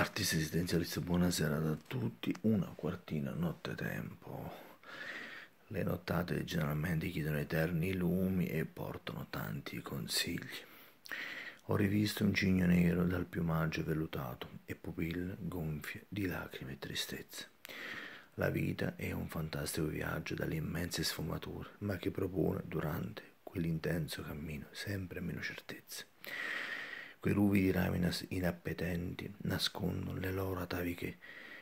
L'artista esistenzialista, buonasera a tutti, una quartina notte tempo. Le nottate generalmente chiedono eterni lumi e portano tanti consigli. Ho rivisto un cigno nero dal piumaggio vellutato e pupille gonfie di lacrime e tristezze. La vita è un fantastico viaggio dalle immense sfumature, ma che propone durante quell'intenso cammino sempre meno certezze quei lupi di rami inappetenti nascondono le loro ataviche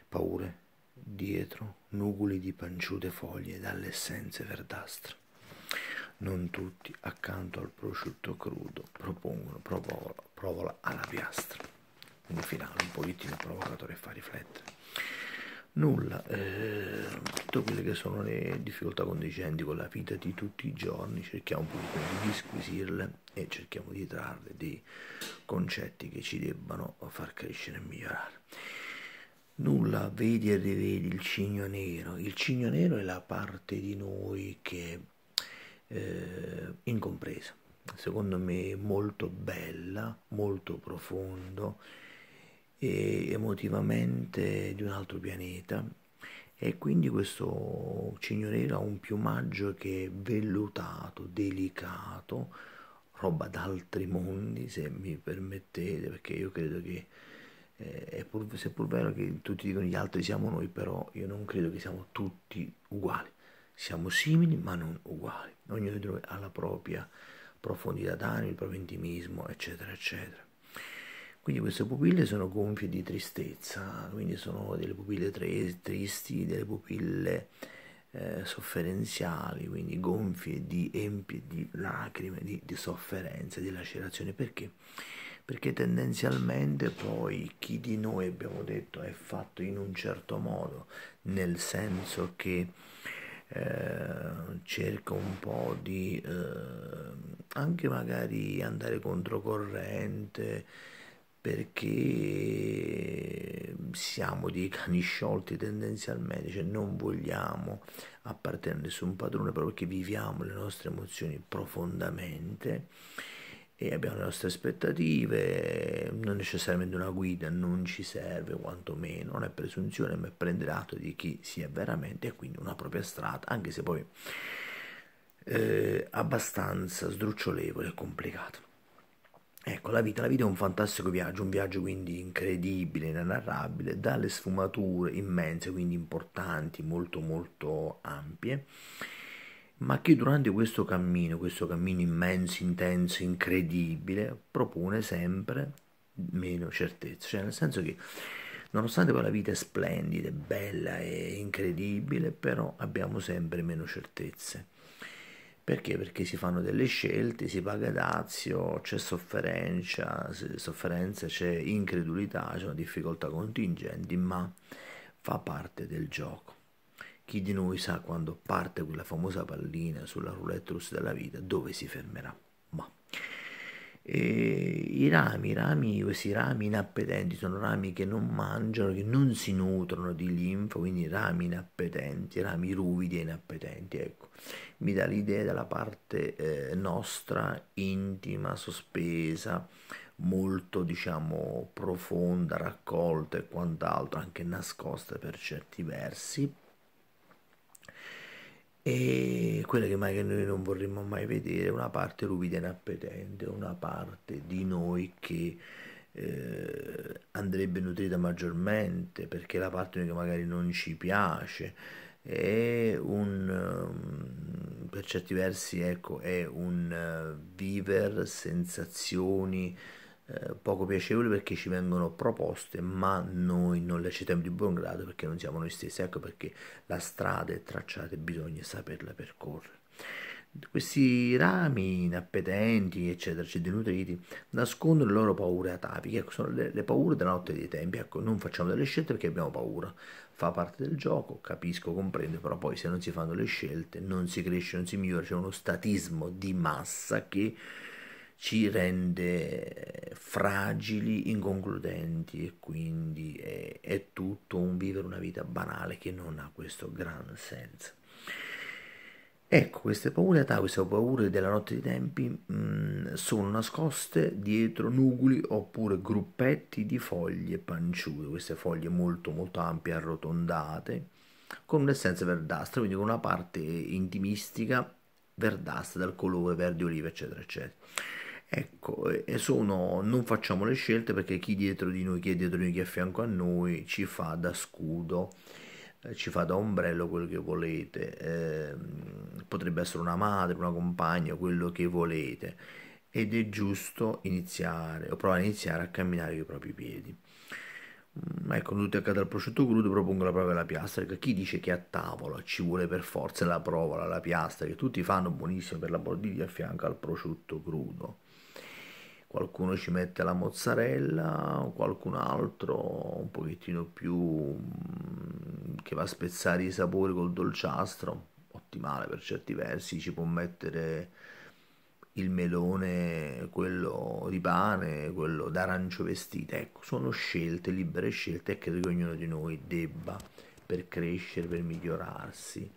paure dietro nugoli di panciute foglie dalle essenze verdastre. Non tutti accanto al prosciutto crudo propongono provola, provola alla piastra. Un finale un pochettino provocatore e fa riflettere. Nulla, eh, soprattutto quelle che sono le difficoltà condicendi con la vita di tutti i giorni, cerchiamo di disquisirle e cerchiamo di trarre dei concetti che ci debbano far crescere e migliorare. Nulla, vedi e rivedi il cigno nero. Il cigno nero è la parte di noi che è eh, incompresa, secondo me molto bella, molto profondo e emotivamente di un altro pianeta e quindi questo cigno nero ha un piumaggio che è vellutato, delicato, roba d'altri mondi se mi permettete, perché io credo che, eh, pur, se è pur vero che tutti dicono gli altri siamo noi, però io non credo che siamo tutti uguali, siamo simili ma non uguali, ognuno di noi ha la propria profondità d'animo, il proprio intimismo, eccetera, eccetera. Quindi queste pupille sono gonfie di tristezza, quindi sono delle pupille tristi, delle pupille eh, sofferenziali, quindi gonfie di empie, di lacrime, di, di sofferenza, di lacerazione. Perché? Perché tendenzialmente poi chi di noi, abbiamo detto, è fatto in un certo modo, nel senso che eh, cerca un po' di eh, anche magari andare controcorrente, perché siamo dei cani sciolti tendenzialmente, cioè non vogliamo appartenere a nessun padrone proprio perché viviamo le nostre emozioni profondamente e abbiamo le nostre aspettative, non necessariamente una guida, non ci serve quantomeno, non è presunzione, ma è prendere atto di chi si è veramente e quindi una propria strada, anche se poi eh, abbastanza sdrucciolevole e complicato. Ecco, la vita, la vita è un fantastico viaggio, un viaggio quindi incredibile, inenarrabile, dalle sfumature immense, quindi importanti, molto molto ampie, ma che durante questo cammino, questo cammino immenso, intenso, incredibile, propone sempre meno certezze, cioè nel senso che nonostante poi la vita è splendida, è bella, è incredibile, però abbiamo sempre meno certezze perché? Perché si fanno delle scelte, si paga dazio, c'è sofferenza, sofferenza c'è incredulità, c'è una difficoltà contingenti, ma fa parte del gioco. Chi di noi sa quando parte quella famosa pallina sulla roulette russa della vita dove si fermerà? Ma e I rami, rami, questi rami inappetenti sono rami che non mangiano, che non si nutrono di linfa, quindi rami inappetenti, rami ruvidi e inappetenti, ecco. Mi dà l'idea della parte eh, nostra intima, sospesa, molto diciamo profonda, raccolta e quant'altro, anche nascosta per certi versi. E quella che mai noi non vorremmo mai vedere, una parte ruvida e inappetente, una parte di noi che eh, andrebbe nutrita maggiormente perché la parte che magari non ci piace è un ehm, per certi versi ecco è un uh, viver sensazioni eh, poco piacevoli perché ci vengono proposte ma noi non le accettiamo di buon grado perché non siamo noi stessi ecco perché la strada è tracciata e bisogna saperla percorrere questi rami inappetenti, eccetera, cioè denutriti, nascondono le loro paure atapiche, ecco, sono le, le, paure della notte dei tempi, ecco, non facciamo delle scelte perché abbiamo paura, fa parte del gioco, capisco, comprendo, però poi se non si fanno le scelte non si cresce, non si migliora, c'è uno statismo di massa che ci rende fragili, inconcludenti e quindi è, è tutto un vivere una vita banale che non ha questo gran senso. Ecco, queste paure atà, queste paure della notte dei tempi, mh, mm, sono nascoste dietro nuguli oppure gruppetti di foglie panciute, queste foglie molto molto ampie, arrotondate, con un'essenza verdastra, quindi con una parte intimistica verdastra dal colore verde oliva, eccetera, eccetera. Ecco, sono, non facciamo le scelte perché chi dietro di noi, chi è dietro di noi, chi è a fianco a noi, ci fa da scudo, eh, ci fa da ombrello quello che volete. Eh, potrebbe essere una madre, una compagna, quello che volete. Ed è giusto iniziare, o provare a iniziare a camminare con i propri piedi. Mm, ecco, tutti accade al prosciutto crudo, propongo la prova della piastra. Chi dice che a tavola ci vuole per forza la prova la piastra, che tutti fanno buonissimo per la bordiglia a fianco al prosciutto crudo qualcuno ci mette la mozzarella, qualcun altro un pochettino più mm, che va a spezzare i sapori col dolciastro, ottimale per certi versi, ci può mettere il melone, quello di pane, quello d'arancio vestita, ecco, sono scelte, libere scelte e credo che ognuno di noi debba per crescere, per migliorarsi,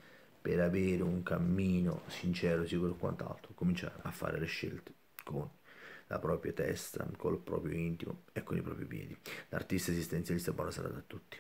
per avere un cammino sincero, sicuro e quant'altro, cominciare a fare le scelte con la propria testa, col proprio intimo e con i propri piedi. L'artista esistenzialista buona serata a tutti.